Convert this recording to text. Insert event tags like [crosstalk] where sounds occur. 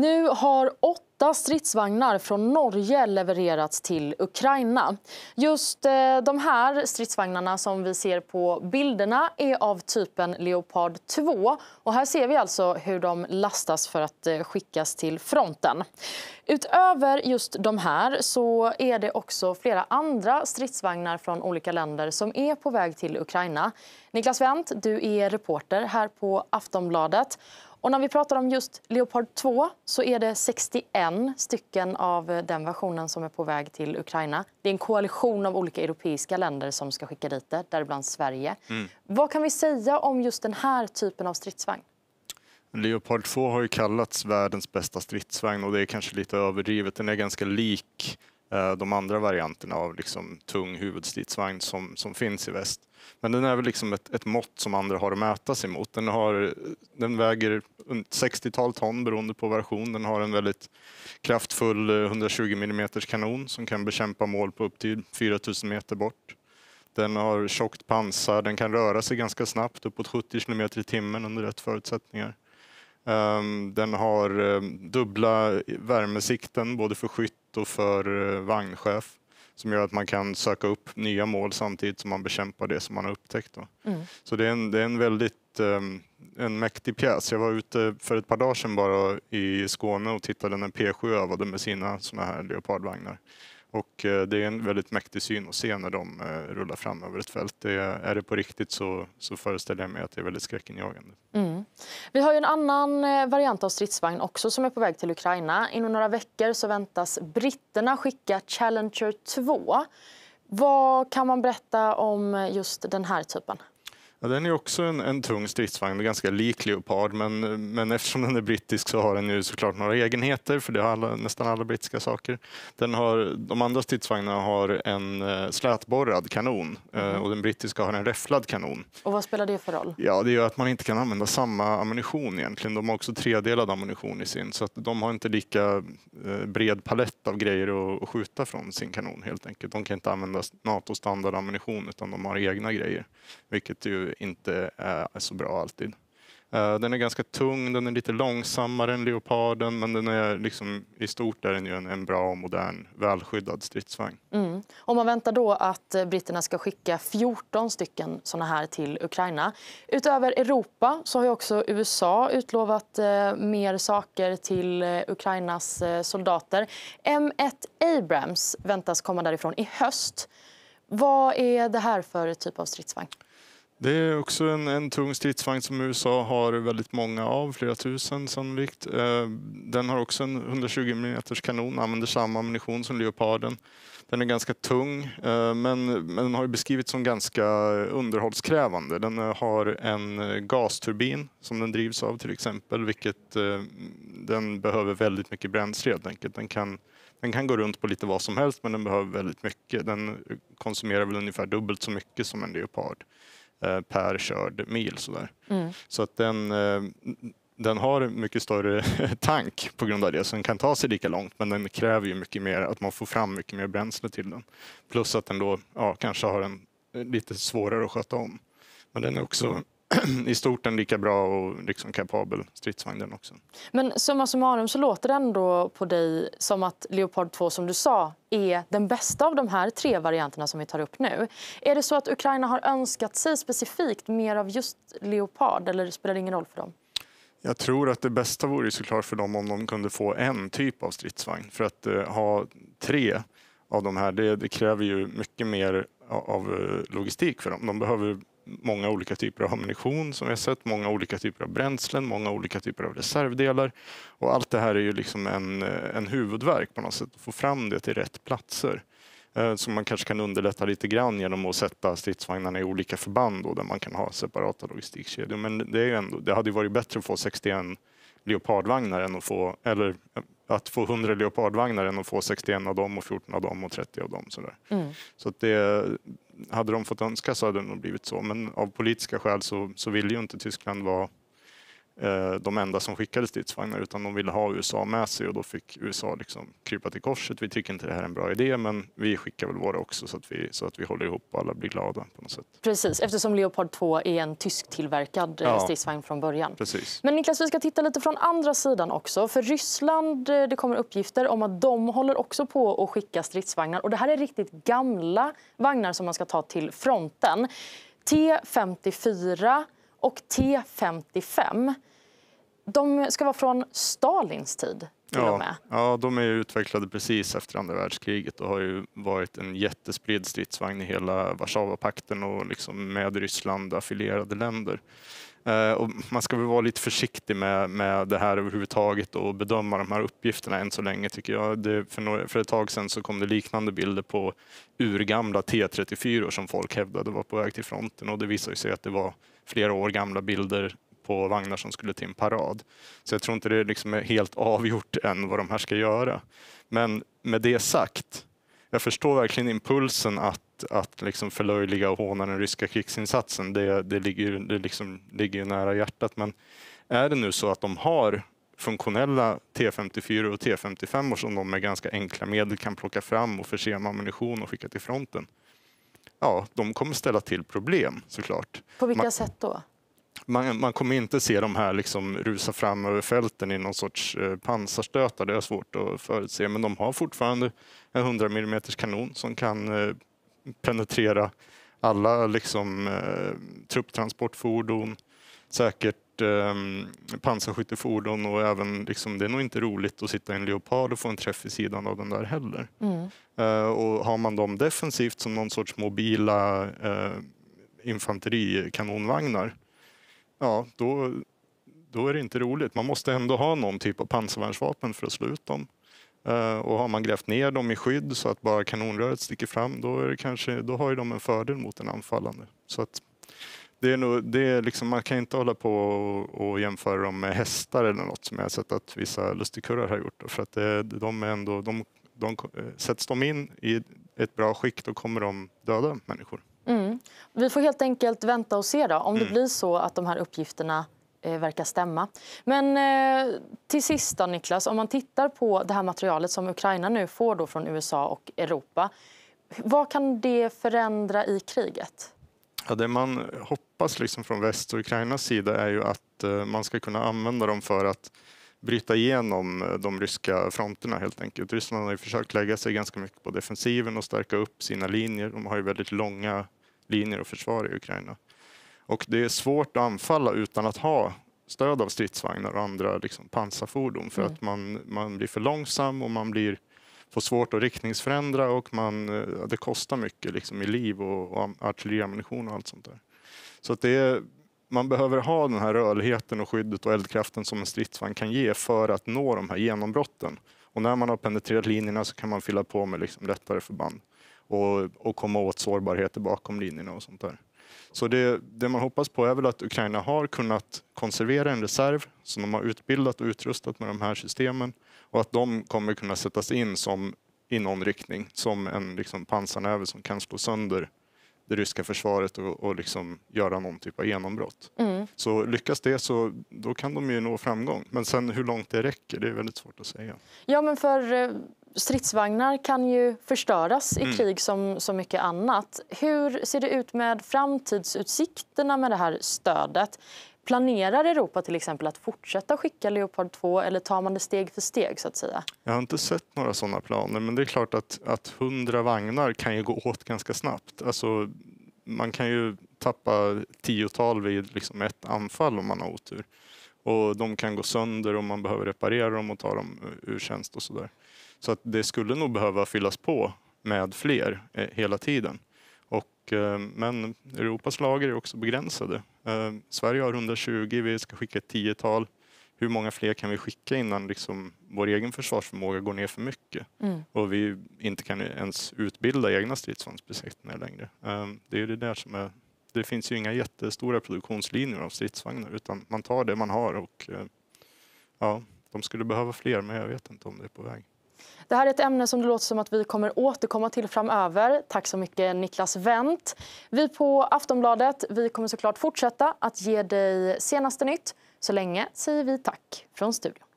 Nu har åtta stridsvagnar från Norge levererats till Ukraina. Just eh, de här stridsvagnarna som vi ser på bilderna är av typen Leopard 2. Och här ser vi alltså hur de lastas för att eh, skickas till fronten. Utöver just de här så är det också flera andra stridsvagnar från olika länder som är på väg till Ukraina. Niklas Wendt, du är reporter här på Aftonbladet. Och när vi pratar om just Leopard 2 så är det 61 stycken av eh, den versionen som är på väg till Ukraina. Det är en koalition av olika europeiska länder som ska skicka dit det, däribland Sverige. Mm. Vad kan vi säga om just den här typen av stridsvagn? Leopard 2 har ju kallats världens bästa stridsvagn och det är kanske lite överdrivet. Den är ganska lik Eh, de andra varianterna av liksom tung huvudstridsvagn som, som finns i väst. Men den är väl liksom ett, ett mått som andra har att mäta sig mot. Den, har, den väger 60-tal ton beroende på version. Den har en väldigt kraftfull 120 eh, mm kanon som kan bekämpa mål på upp till 4000 meter bort. Den har tjockt pansar, den kan röra sig ganska snabbt, uppåt 70 km i timmen under rätt förutsättningar. Ehm, den har ehm, dubbla värmesikten både för skytt och för eh, vagnchef som gör att man kan söka upp nya mål samtidigt som man bekämpar det som man har upptäckt. Mm. Så det är en, det är en väldigt um, en mäktig pjäs. Jag var ute för ett par dagar sedan bara i Skåne och tittade när P7 övade med sina såna här leopardvagnar. Och eh, det är en väldigt mäktig syn att se när de eh, rullar fram över ett fält. Det är det på riktigt så, så föreställer jag mig att det är väldigt skräckinjagande. Mm. Vi har en annan eh, variant av stridsvagn också som är på väg till Ukraina. Inom några veckor så väntas britterna skicka Challenger 2. Vad kan man berätta om just den här typen? Ja, den är också en, en tung stridsvagn, ganska lik Leopard, men, men eftersom den är brittisk så har den ju såklart några egenheter, för det har alla, nästan alla brittiska saker. Den har, de andra stridsvagnarna har en eh, slätborrad kanon mm. och den brittiska har en räfflad kanon. Och vad spelar det för roll? Ja, det gör att man inte kan använda samma ammunition egentligen. De har också tredelad ammunition i sin, så att de har inte lika eh, bred palett av grejer att, skjuta från sin kanon helt enkelt. De kan inte använda NATO-standardammunition, utan de har egna grejer, vilket ju inte är så bra alltid. Eh, den är ganska tung, den är lite långsammare än Leoparden men den är liksom, i stort är den ju en, bra modern välskyddad stridsvagn. Mm. Om man väntar då att eh, britterna ska skicka 14 stycken såna här till Ukraina. Utöver Europa så har ju också USA utlovat eh, mer saker till Ukrainas soldater. M1 Abrams väntas komma därifrån i höst. Vad är det här för typ av stridsvagn? Det är också en, en tung stridsvagn som USA har väldigt många av, flera tusen sannolikt. Eh, den har också en 120 mm kanon, använder samma ammunition som Leoparden. Den är ganska tung, eh, men, men den har beskrivits som ganska underhållskrävande. Den eh, har en gasturbin som den drivs av till exempel, vilket den behöver väldigt mycket bränsle helt enkelt. Den kan, den kan gå runt på lite vad som helst, men den behöver väldigt mycket. Den konsumerar väl ungefär dubbelt så mycket som en Leopard. Eh, per körd mil. Sådär. Mm. Så att den, eh, den har mycket större [laughs] tank på grund av det, så den kan ta sig lika långt men den kräver ju mycket mer, att man får fram mycket mer bränsle till den. Plus att den då ja, kanske har en eh, lite svårare att sköta om. Men den är också mm. [clears throat] i stort en lika bra och liksom kapabel stridsvagn också. Men summa summarum så låter det ändå på dig som att Leopard 2 som du sa är den bästa av de här tre varianterna som vi tar upp nu. Är det så att Ukraina har önskat sig specifikt mer av just Leopard eller spelar det ingen roll för dem? Jag tror att det bästa vore såklart för dem om de kunde få en typ av stridsvagn. För att eh, ha tre av de här, det, det kräver ju mycket mer av eh, logistik för dem. De behöver många olika typer av ammunition som vi har sett, många olika typer av bränslen, många olika typer av reservdelar. Och allt det här är ju liksom en, en huvudverk på något sätt, att få fram det till rätt platser. Eh, så man kanske kan underlätta lite grann genom att sätta stridsvagnarna i olika förband då, där man kan ha separata logistikkedjor. Men det, är ändå, det hade varit bättre att få 61 leopardvagnar än att få, eller eh, att få 100 leopardvagnar än att få 61 av dem och 14 av dem och 30 av dem. Sådär. Mm. Så det, hade de fått önska så hade det nog blivit så, men av politiska skäl så, så vill ju inte Tyskland vara Eh, de enda som skickade stridsvagnar utan de ville ha USA med sig och då fick USA liksom krypa till korset. Vi tycker inte det här är en bra idé men vi skickar väl våra också så att vi, så att vi håller ihop och alla blir glada på något sätt. Precis, eftersom Leopard 2 är en tysktillverkad eh, ja. stridsvagn från början. Precis. Men Niklas, vi ska titta lite från andra sidan också. För Ryssland, eh, det kommer uppgifter om att de håller också på att skicka stridsvagnar och det här är riktigt gamla vagnar som man ska ta till fronten. T54 och T55. De ska vara från Stalins tid. Ja, ja, de är utvecklade precis efter andra världskriget och har ju varit en jättespridd stridsvagn i hela Warszawapakten och liksom med Ryssland affilierade länder. Eh, och man ska väl vara lite försiktig med, med det här överhuvudtaget och bedöma de här uppgifterna än så länge tycker jag. Det, för, några, för ett tag sedan så kom det liknande bilder på urgamla T34 som folk hävdade var på väg till fronten och det visade sig att det var flera år gamla bilder på vagnar som skulle till en parad. Så jag tror inte det liksom är helt avgjort än vad de här ska göra. Men med det sagt, jag förstår verkligen impulsen att att, liksom förlöjliga och håna den ryska krigsinsatsen, det, det ligger, det liksom, ligger nära hjärtat. Men är det nu så att de har funktionella T54 och T55 som de med ganska enkla medel kan plocka fram och förse med ammunition och skicka till fronten. Ja, de kommer ställa till problem såklart. På vilka man, sätt då? Man, man, kommer inte se de här liksom rusa fram över fälten i någon sorts eh, pansarstötar, det är svårt att förutse. Men de har fortfarande en 100 mm kanon som kan eh, penetrera alla liksom, eh, trupptransportfordon, säkert eh, pansarskyttefordon och även liksom, det är nog inte roligt att sitta i en leopard och få en träff i sidan av den där heller. Mm. Eh, och har man dem defensivt som någon sorts mobila eh, infanterikanonvagnar, ja då, då är det inte roligt. Man måste ändå ha någon typ av pansarvärnsvapen för att slå ut dem. Eh, och har man grävt ner dem i skydd så att bara kanonröret sticker fram, då, är det kanske, då har de en fördel mot en anfallande. Så att det är nog, det är liksom, man kan inte hålla på och, och jämföra dem med hästar eller något som jag har sett att vissa lustigkurrar har gjort. För att det, de är ändå, de, de, eh, sätts de in i ett bra skick då kommer de döda människor. Mm. Vi får helt enkelt vänta och se då, om det mm. blir så att de här uppgifterna Eh, verkar stämma. Men eh, till sist, då, Niklas, om man tittar på det här materialet som Ukraina nu får då från USA och Europa vad kan det förändra i kriget? Ja, det man hoppas liksom från väst och Ukrainas sida är ju att eh, man ska kunna använda dem för att bryta igenom eh, de ryska fronterna helt enkelt. Ryssland har ju försökt lägga sig ganska mycket på defensiven och stärka upp sina linjer. De har ju väldigt långa linjer och försvar i Ukraina. Och det är svårt att anfalla utan att ha stöd av stridsvagnar och andra liksom, pansarfordon för mm. att man, man blir för långsam och man blir, får svårt att riktningsförändra och man, eh, det kostar mycket liksom, i liv och, och artilleriammunition och allt sånt där. Så att det är, man behöver ha den här rörligheten och skyddet och eldkraften som en stridsvagn kan ge för att nå de här genombrotten. Och när man har penetrerat linjerna så kan man fylla på med liksom lättare förband och, och komma åt sårbarheter bakom linjerna och sånt där. Så det, det, man hoppas på är väl att Ukraina har kunnat konservera en reserv som de har utbildat och utrustat med de här systemen och att de kommer kunna sättas in som, i någon riktning som en liksom, pansarnäve som kan slå sönder det ryska försvaret och, och liksom göra någon typ av genombrott. Mm. Så lyckas det så då kan de ju nå framgång. Men sen hur långt det räcker, det är väldigt svårt att säga. Ja, men för eh, stridsvagnar kan ju förstöras i mm. krig som så mycket annat. Hur ser det ut med framtidsutsikterna med det här stödet? Planerar Europa till exempel att fortsätta skicka Leopard 2 eller tar man det steg för steg? så att säga? Jag har inte sett några sådana planer, men det är klart att, att 100 vagnar kan ju gå åt ganska snabbt. Alltså, man kan ju tappa tiotal vid liksom ett anfall om man har otur. Och de kan gå sönder om man behöver reparera dem och ta dem ur tjänst och sådär. Så att det skulle nog behöva fyllas på med fler eh, hela tiden. Och, eh, men Europas lager är också begränsade. Eh, Sverige har 120, vi ska skicka ett tiotal. Hur många fler kan vi skicka innan liksom vår egen försvarsförmåga går ner för mycket? Mm. Och vi inte kan ens utbilda egna stridsvagnsbesättningar längre. Eh, det är det där som är... Det finns ju inga jättestora produktionslinjer av stridsvagnar utan man tar det man har och eh, ja, de skulle behöva fler men jag vet inte om det är på väg. Det här är ett ämne som det låter som att vi kommer återkomma till framöver. Tack så mycket, Niklas Wendt. Vi på Aftonbladet vi kommer såklart fortsätta att ge dig senaste nytt. Så länge säger vi tack från studion.